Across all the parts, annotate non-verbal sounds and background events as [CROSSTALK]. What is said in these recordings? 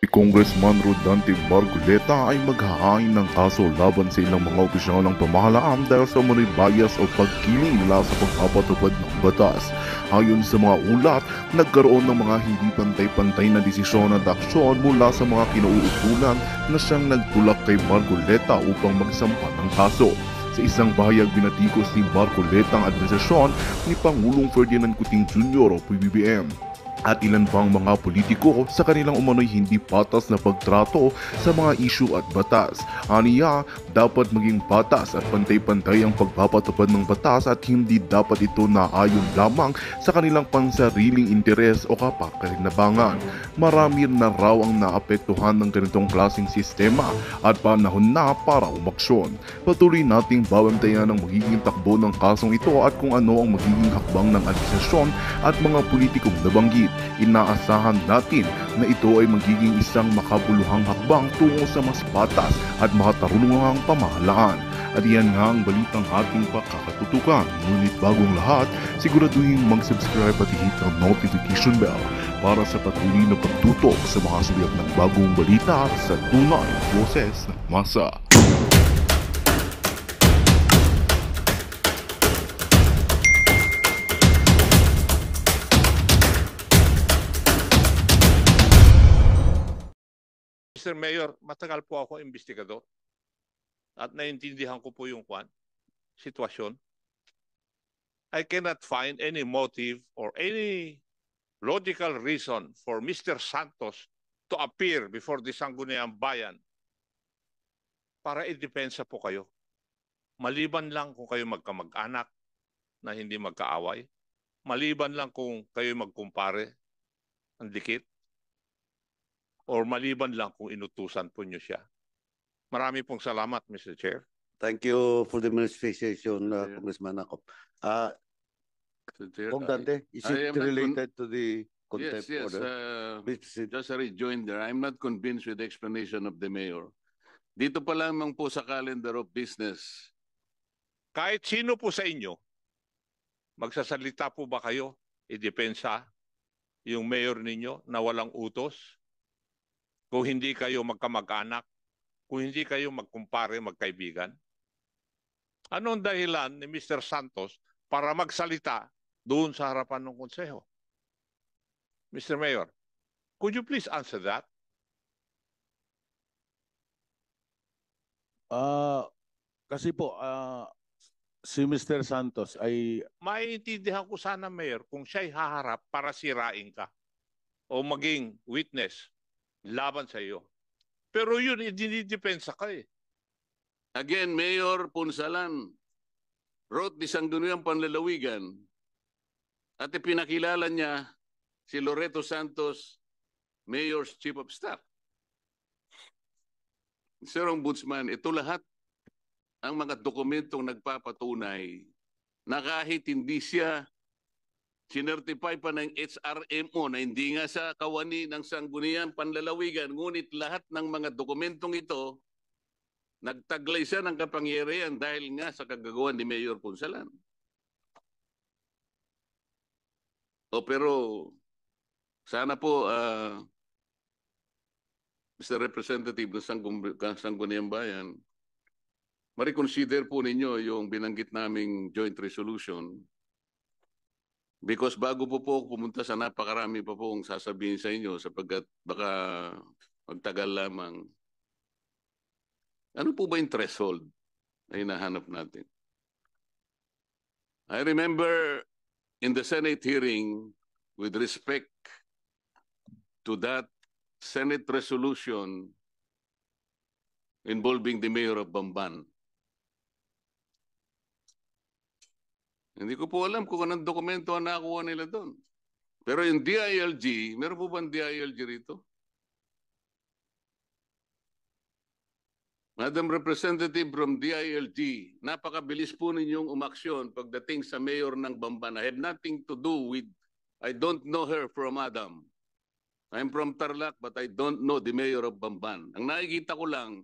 Si Congressman Rodante Margoleta ay maghahain ng kaso laban sa ilang mga opisyal ng pamahalaan dahil sa muli bias o pagkiling nila sa pagpapatupad ng batas. Ayon sa mga ulat, nagkaroon ng mga hindi pantay-pantay na desisyon at aksyon mula sa mga kinauutulan na siyang nagtulak kay Margoleta upang magsampa ng kaso. Sa isang bahayag binatikos ni Marcoleta ang administrasyon ni Pangulong Ferdinand Coutinho Jr. o PBBM. At ilan pang mga politiko sa kanilang umano'y hindi patas na pagtrato sa mga isyu at batas. Aniya, dapat maging patas at pantay-pantay ang pagpapatupad ng batas at hindi dapat ito naayon lamang sa kanilang pansariling interes o kapakarinabangan. Marami na raw ang naapektuhan ng ganitong klaseng sistema at panahon na para umaksyon. Patuloy nating bawantayan ang magiging takbo ng kasong ito at kung ano ang magiging hakbang ng administrasyon at mga politikong nabanggit Ngunit inaasahan natin na ito ay magiging isang makabuluhang hakbang tungo sa mas patas at makatarunungang pamahalaan. At iyan nga ang balitang ating pakakatutukan. Ngunit bagong lahat, siguraduhin mag-subscribe at hit ang notification bell para sa patuloy na pagtutok sa mga sulyap ng bagong balita sa tunay boses ng masa. Mr. Mayor, matagal po ako investigador at naiintindihan ko po yung kwan, sitwasyon. I cannot find any motive or any logical reason for Mr. Santos to appear before the Sangguniang Bayan para idepensa po kayo. Maliban lang kung kayo magkamag-anak na hindi magkaaway. Maliban lang kung kayo magkumpare ang dikit or maliban lang kung inutusan po niyo siya. Marami pong salamat, Mr. Chair. Thank you for the manifestation, uh, Congressman Nakop. Uh, Kung Dante, is I it related to the contempt yes, yes, order? Uh, Please just a rejoinder. I'm not convinced with the explanation of the mayor. Dito pa lamang po sa calendar of business. Kahit sino po sa inyo, magsasalita po ba kayo? Idepensa yung mayor ninyo na walang utos? Kung hindi kayo magkamag-anak, kung hindi kayo magkumpare, magkaibigan? Anong dahilan ni Mr. Santos para magsalita doon sa harapan ng konseho? Mr. Mayor, could you please answer that? Uh, kasi po, uh, si Mr. Santos ay... Maiintindihan ko sana, Mayor, kung siya'y haharap para sirain ka o maging witness laban sa iyo. Pero yun, eh, dinidepensa ka eh. Again, Mayor Punsalan wrote the Sangguniang Panlalawigan at ipinakilala niya si Loreto Santos, Mayor's Chief of Staff. Sir Ombudsman, ito lahat ang mga dokumentong nagpapatunay na kahit hindi siya sinertify pa ng HRMO na hindi nga sa kawani ng sanggunian panlalawigan, ngunit lahat ng mga dokumentong ito, nagtaglay siya ng kapangyarihan dahil nga sa kagagawan ni Mayor Punsalan. O pero sana po uh, ah, Mr. Representative ng sanggunian Sangguniang Bayan, ma po ninyo yung binanggit naming joint resolution Because bago po po ako pumunta sa napakarami pa po ang sasabihin sa inyo sapagkat baka magtagal lamang. Ano po ba yung threshold na hinahanap natin? I remember in the Senate hearing with respect to that Senate resolution involving the mayor of Bamban. Hindi ko po alam kung anong dokumento ang nakakuha nila doon. Pero yung DILG, meron po ba ang DILG rito? Madam Representative from DILG, napakabilis po ninyong umaksyon pagdating sa mayor ng Bamban. I have nothing to do with, I don't know her from Adam. I'm from Tarlac but I don't know the mayor of Bamban. Ang nakikita ko lang,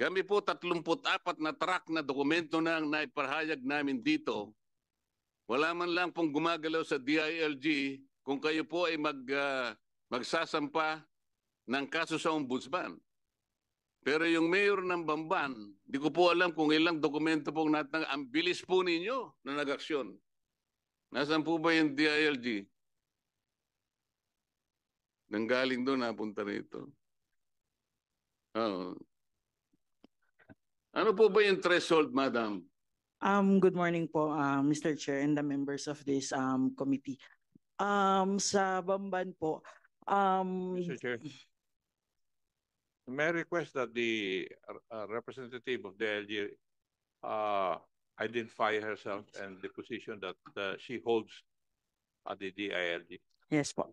kami po 34 na track na dokumento na ang naipahayag namin dito. Wala man lang pong gumagalaw sa DILG kung kayo po ay mag, uh, magsasampa ng kaso sa ombudsman. Pero yung mayor ng Bamban, di ko po alam kung ilang dokumento pong natang ang bilis po ninyo na nag-aksyon. Nasaan po ba yung DILG? Nanggaling doon, napunta rito. Oh, ano po ba yung threshold, madam? Um, good morning po, uh, Mr. Chair and the members of this um, committee. Um, sa Bamban po, um, Mr. Chair, may I request that the uh, representative of the LG uh, identify herself and the position that uh, she holds at the DILG? Yes po.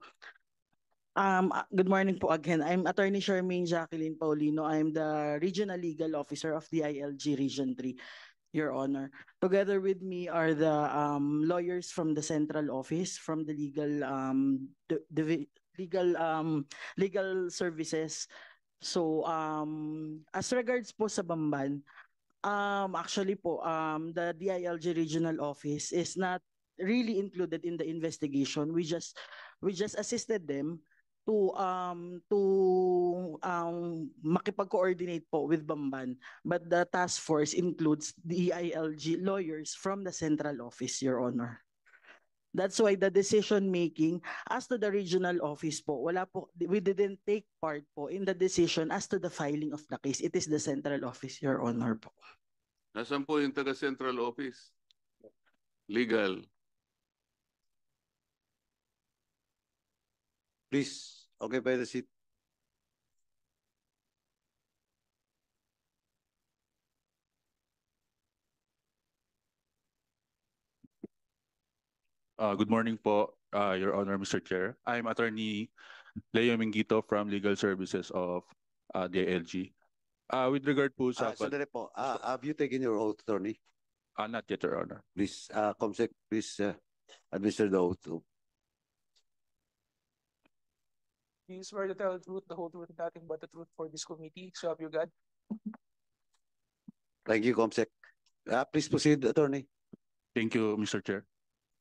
Um, ah, good morning po again. I'm Attorney Charmaine Jacqueline Paulino. I'm the Regional Legal Officer of the ILG Region 3, Your Honor. Together with me are the um, lawyers from the Central Office, from the Legal um, the, Legal um, Legal Services. So um, as regards po sa Bamban, um, actually po, um, the DILG Regional Office is not really included in the investigation. We just we just assisted them to um to um makipag-coordinate po with Bamban but the task force includes the EILG lawyers from the central office your honor That's why the decision making as to the regional office po, wala po, we didn't take part po in the decision as to the filing of the case. It is the central office, Your Honor po. Nasaan po yung taga central office? Legal. Please. Okay by the seat. Uh, good morning po, uh, Your Honor, Mr. Chair. I'm Attorney Leo Mingito from Legal Services of uh, DILG. Uh, with regard po sa... Uh, po, uh, have you taken your oath, attorney? Uh, not yet, Your Honor. Please, uh, Comsec, please uh, administer the oath to You swear to tell the truth, the whole truth, nothing but the truth for this committee. So have you got? Thank you, Comsec. Uh, please proceed, Attorney. Thank you, Mr. Chair.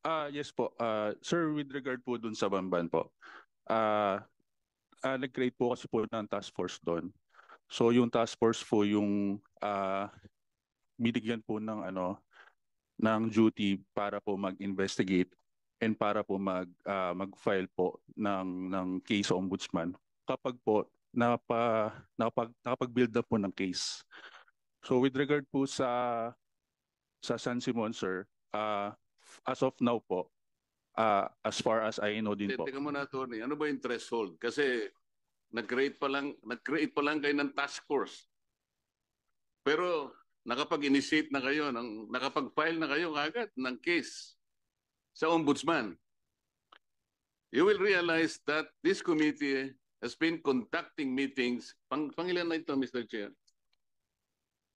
Ah, uh, yes po. Uh, sir, with regard po dun sa Bamban po, ah, uh, uh, nag-create po kasi po ng task force doon. So yung task force po yung uh, binigyan po ng ano ng duty para po mag-investigate and para po mag uh, mag-file po ng ng case sa ombudsman kapag po napa napag, nakapag-build na po ng case. So with regard po sa sa San Simon sir, uh, as of now po uh, as far as I know din Teka po. Teka muna attorney, ano ba yung threshold? Kasi nag-create pa lang nag-create pa lang kayo ng task force. Pero nakapag-initiate na kayo, ng, nakapag-file na kayo kagad ng case sa ombudsman, you will realize that this committee has been conducting meetings. Pang, pangilan na ito, Mr. Chair?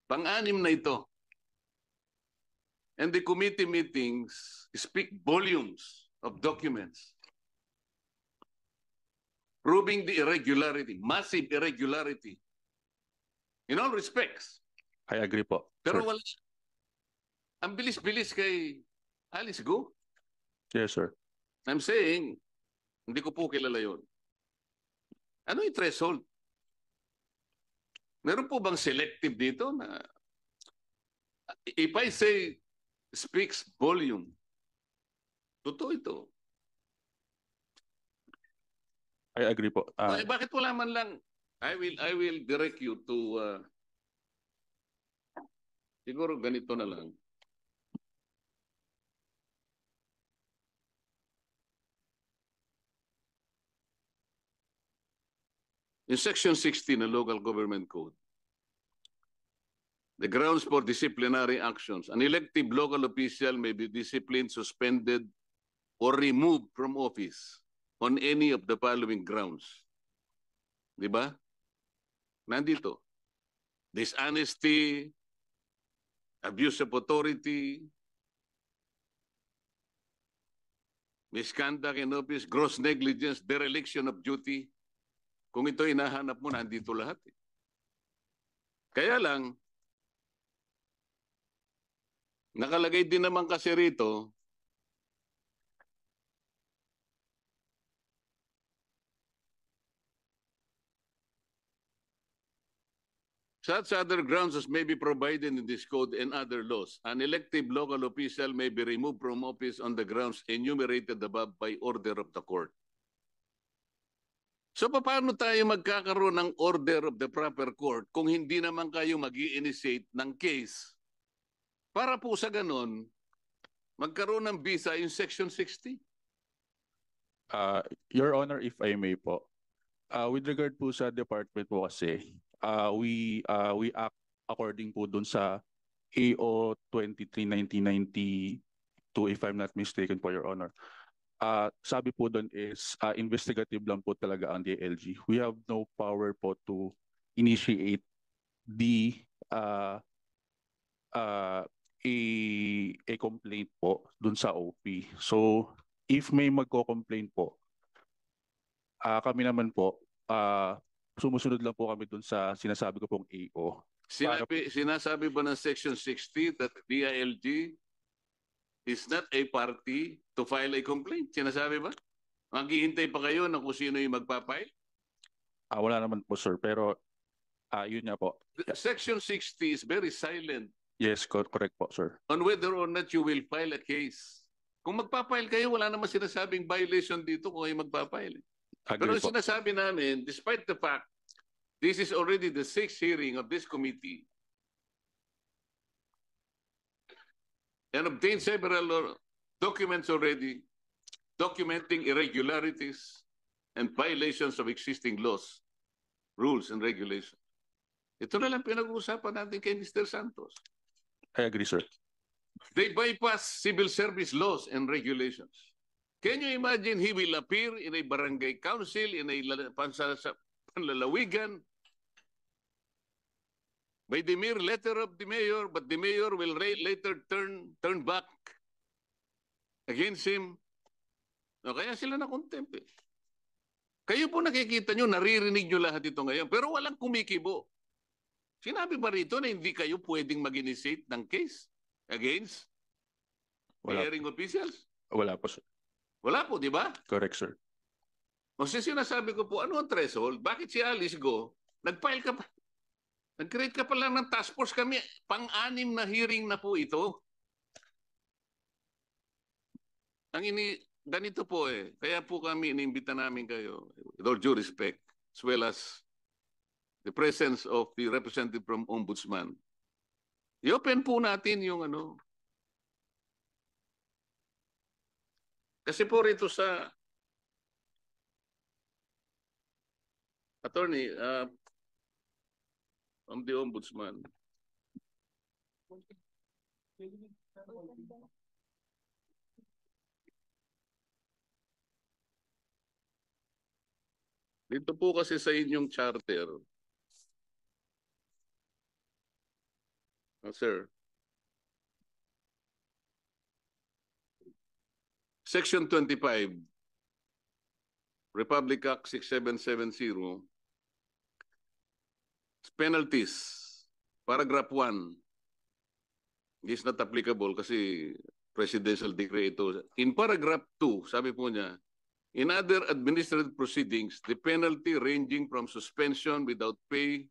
Pang-anim na ito. And the committee meetings speak volumes of documents proving the irregularity, massive irregularity in all respects. I agree po. Pero sure. wala. Ang bilis-bilis kay Alice Go. Yes, sir. I'm saying, hindi ko po kilala yon. Ano yung threshold? Meron po bang selective dito na if I say speaks volume, totoo ito. I agree po. Uh, ah, Ay, bakit wala man lang I will I will direct you to uh, siguro ganito na lang. In Section 16 ng Local Government Code, the grounds for disciplinary actions. An elective local official may be disciplined, suspended, or removed from office on any of the following grounds. Di ba? Nandito. Dishonesty, abuse of authority, misconduct in office, gross negligence, dereliction of duty, kung ito hinahanap mo, nandito lahat. Eh. Kaya lang, nakalagay din naman kasi rito, Such other grounds as may be provided in this code and other laws. An elective local official may be removed from office on the grounds enumerated above by order of the court. So paano tayo magkakaroon ng order of the proper court kung hindi naman kayo mag initiate ng case? Para po sa ganun, magkaroon ng visa yung Section 60? Uh, Your Honor, if I may po, uh, with regard po sa department po kasi, uh, we, uh, we act according po dun sa AO 23-1992 if I'm not mistaken po, Your Honor uh, sabi po doon is uh, investigative lang po talaga ang DLG. We have no power po to initiate the uh, uh, a, a complaint po doon sa OP. So if may magko-complain po, uh, kami naman po, uh, sumusunod lang po kami doon sa sinasabi ko pong AO. Sinabi, Para... sinasabi ba ng Section 60 that DILG is not a party to file a complaint. Sinasabi ba? Maghihintay pa kayo na kung sino yung magpapail? Ah, wala naman po, sir. Pero ah, yun nga po. Section 60 is very silent Yes, correct po, sir. on whether or not you will file a case. Kung magpapail kayo, wala naman sinasabing violation dito kung kayo magpapail. Pero Agree ang po. sinasabi namin, despite the fact, this is already the sixth hearing of this committee and obtained several uh, documents already documenting irregularities and violations of existing laws, rules, and regulations. Ito na lang pinag-uusapan natin kay Mr. Santos. I agree, sir. They bypass civil service laws and regulations. Can you imagine he will appear in a barangay council, in a panlalawigan, by the mere letter of the mayor, but the mayor will later turn turn back against him. No, kaya sila na contempt. Eh. Kayo po nakikita nyo, naririnig nyo lahat ito ngayon, pero walang kumikibo. Sinabi ba rito na hindi kayo pwedeng mag-initiate ng case against Wala hearing po. officials? Wala po, sir. Wala po, di ba? Correct, sir. O si sinasabi ko po, ano ang threshold? Bakit si Alice Go, nag-file ka pa? Nag-create ka pala ng task force kami. Pang-anim na hearing na po ito. Ang ini, ganito po eh. Kaya po kami, inimbita namin kayo, with all due respect, as well as the presence of the representative from Ombudsman. I-open po natin yung ano. Kasi po rito sa Attorney, uh, I'm the ombudsman. Dito po kasi sa inyong charter. Oh, sir. Section 25, Republic Act 6770, Penalties, paragraph 1, is not applicable kasi presidential decree ito. In paragraph 2, sabi po niya, in other administrative proceedings, the penalty ranging from suspension without pay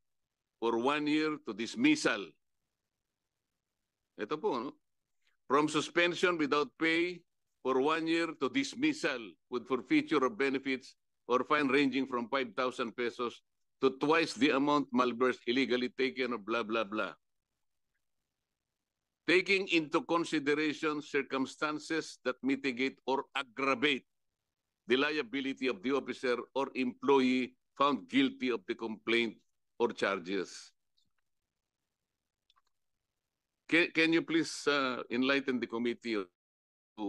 for one year to dismissal. Ito po, no? From suspension without pay for one year to dismissal with forfeiture of benefits or fine ranging from 5,000 pesos to twice the amount malversed illegally taken or blah, blah, blah. Taking into consideration circumstances that mitigate or aggravate the liability of the officer or employee found guilty of the complaint or charges. Can, can you please uh, enlighten the committee to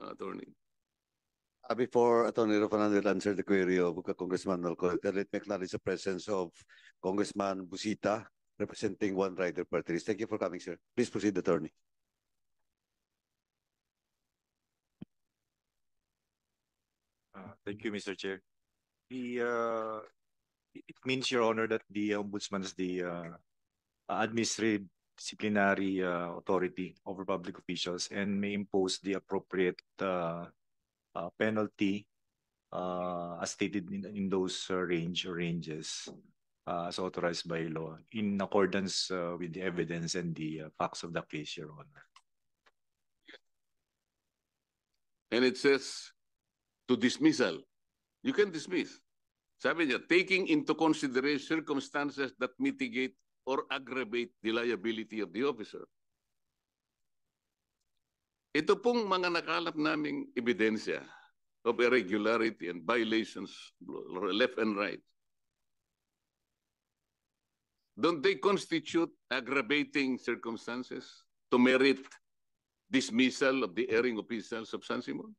uh, attorney? Uh, before Attorney Rufanan will answer the query of Congressman Alcorta, let me acknowledge the presence of Congressman Busita, representing One Rider Party. Thank you for coming, sir. Please proceed, Attorney. Uh, thank you, Mr. Chair. The, uh, it means, Your Honor, that the Ombudsman is the uh, administrative disciplinary uh, authority over public officials and may impose the appropriate uh, uh, penalty uh, as stated in, in those uh, range or ranges uh, as authorized by law in accordance uh, with the evidence and the uh, facts of the case, Your Honor. And it says to dismissal. You can dismiss. Sabi niya, taking into consideration circumstances that mitigate or aggravate the liability of the officer. Ito pong mga nakalap naming ebidensya of irregularity and violations left and right. Don't they constitute aggravating circumstances to merit dismissal of the erring officials of San Simon?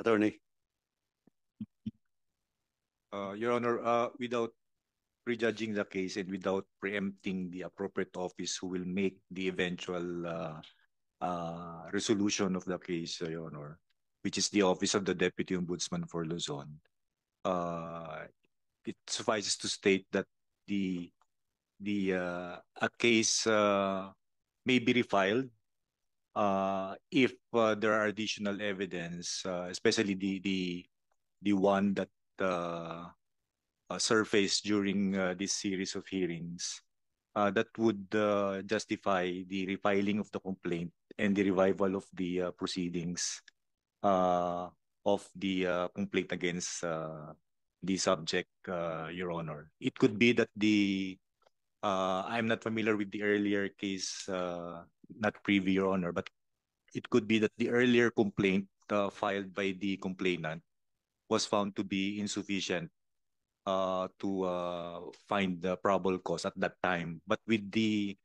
Attorney. Uh, Your Honor, uh, without prejudging the case and without preempting the appropriate office who will make the eventual uh, uh, resolution of the case, uh, Your Honor, which is the Office of the Deputy Ombudsman for Luzon. Uh, it suffices to state that the the uh, a case uh, may be refiled if there are additional evidence, especially the the the one that uh, surface during uh, this series of hearings uh, that would justify the refiling of the complaint and the revival of the proceedings of the complaint against the subject, Your Honor. It could be that the uh, I'm not familiar with the earlier case, uh, not preview, Your Honor, but it could be that the earlier complaint uh, filed by the complainant was found to be insufficient uh, to uh, find the probable cause at that time. But with the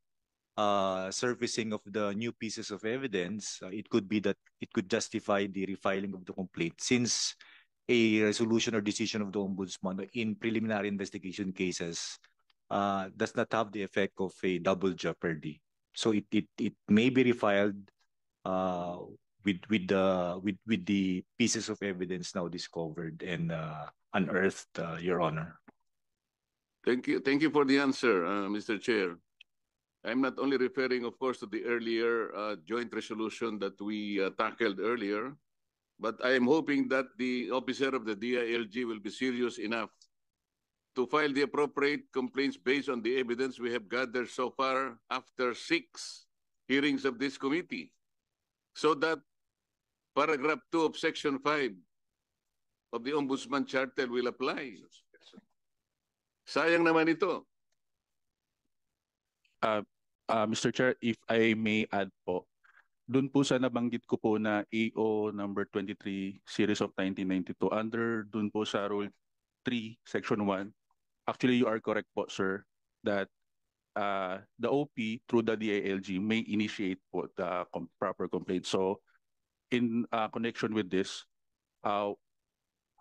uh, surfacing of the new pieces of evidence, uh, it could be that it could justify the refiling of the complaint since a resolution or decision of the ombudsman in preliminary investigation cases uh, does not have the effect of a double jeopardy. So it it, it may be refiled uh, with with the with with the pieces of evidence now discovered and uh, unearthed, uh, Your Honor. Thank you. Thank you for the answer, uh, Mr. Chair. I'm not only referring, of course, to the earlier uh, joint resolution that we uh, tackled earlier, but I am hoping that the officer of the DILG will be serious enough to file the appropriate complaints based on the evidence we have gathered so far after six hearings of this committee, so that paragraph 2 of section 5 of the Ombudsman Charter will apply. Sayang naman ito. Uh, ah, uh, ah, Mr. Chair, if I may add po, doon po sa nabanggit ko po na AO e number 23 series of 1992 under doon po sa rule 3 section 1 actually you are correct po sir that uh, the OP through the DILG may initiate po the com proper complaint so in uh, connection with this uh,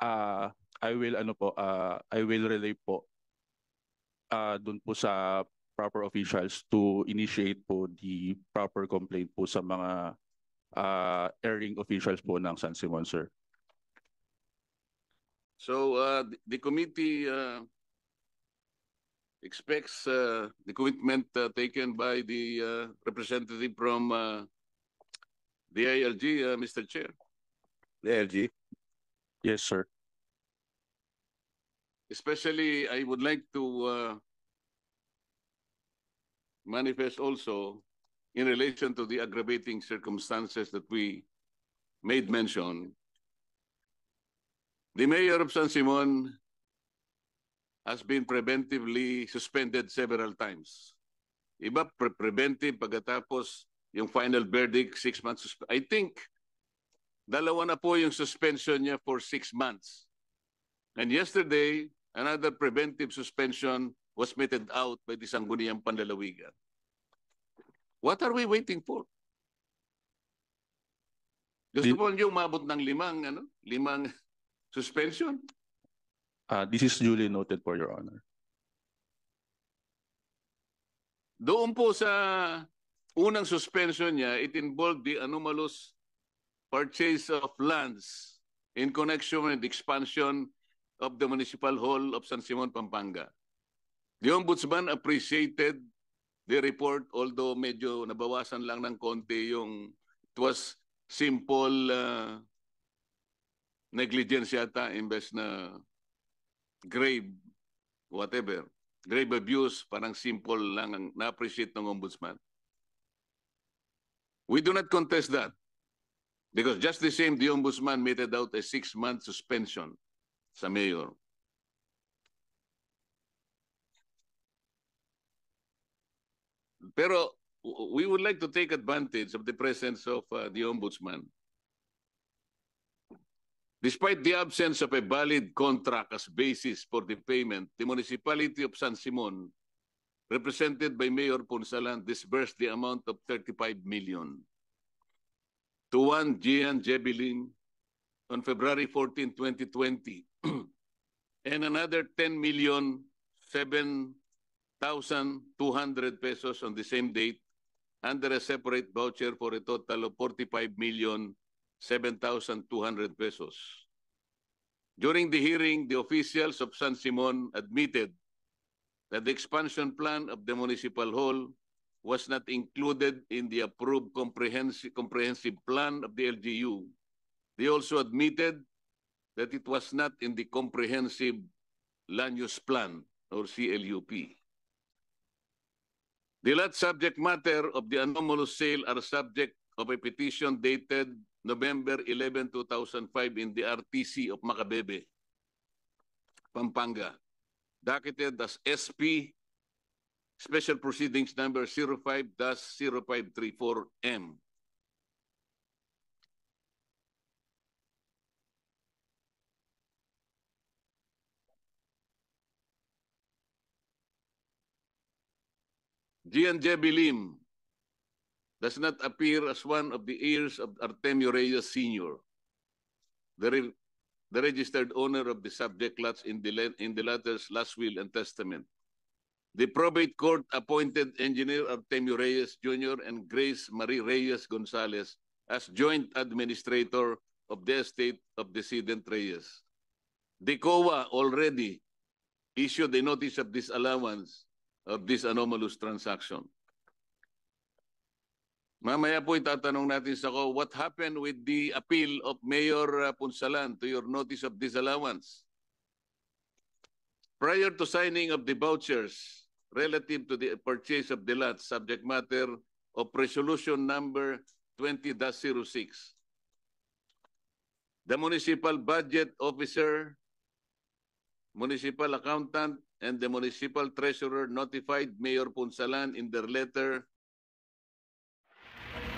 uh, I will ano po uh, I will relay po uh, ah, doon po sa proper officials to initiate po the proper complaint po sa mga uh, erring officials po ng San Simon sir. So uh, the committee uh, expects uh, the commitment uh, taken by the uh, representative from uh, the ALG, uh, Mr. Chair. The ALG. Yes, sir. Especially, I would like to uh, manifest also in relation to the aggravating circumstances that we made mention. The mayor of San Simon has been preventively suspended several times. Iba pre preventive pagkatapos yung final verdict, six months. I think dalawa na po yung suspension niya for six months. And yesterday, Another preventive suspension was meted out by the Sangguniang Panlalawigan. What are we waiting for? Gusto Did, po niyo umabot ng limang, ano, limang [LAUGHS] suspension? Uh, this is duly noted for your honor. Doon po sa unang suspension niya, it involved the anomalous purchase of lands in connection with expansion of the Municipal Hall of San Simon, Pampanga. The Ombudsman appreciated the report although medyo nabawasan lang ng konti yung it was simple uh, negligence yata imbes na grave whatever grave abuse parang simple lang ang na-appreciate ng ombudsman we do not contest that because just the same the ombudsman meted out a six month suspension Samuel. Pero we would like to take advantage of the presence of uh, the Ombudsman. Despite the absence of a valid contract as basis for the payment, the municipality of San Simon, represented by Mayor Punsalan, disbursed the amount of 35 million to one Gian Jebilin on February 14, 2020 and another 10 million 7,200 pesos on the same date under a separate voucher for a total of 45 million 7,200 pesos. During the hearing, the officials of San Simon admitted that the expansion plan of the municipal hall was not included in the approved comprehensive, comprehensive plan of the LGU. They also admitted that it was not in the comprehensive land use plan or CLUP. The lot subject matter of the anomalous sale are subject of a petition dated November 11, 2005 in the RTC of Macabebe, Pampanga, docketed as SP Special Proceedings Number 05-0534M G&J Bilim does not appear as one of the heirs of Artemio Reyes Sr., the, re the registered owner of the subject lots in the, in the latter's last will and testament. The probate court appointed engineer Artemio Reyes Jr. and Grace Marie Reyes Gonzalez as joint administrator of the estate of decedent Reyes. The COA already issued a notice of disallowance of this anomalous transaction. Mamaya po itatanong natin sa ko, what happened with the appeal of Mayor uh, Punsalan to your notice of disallowance? Prior to signing of the vouchers relative to the purchase of the lot, subject matter of resolution number 20-06. The municipal budget officer municipal accountant and the municipal treasurer notified Mayor Punsalan in their letter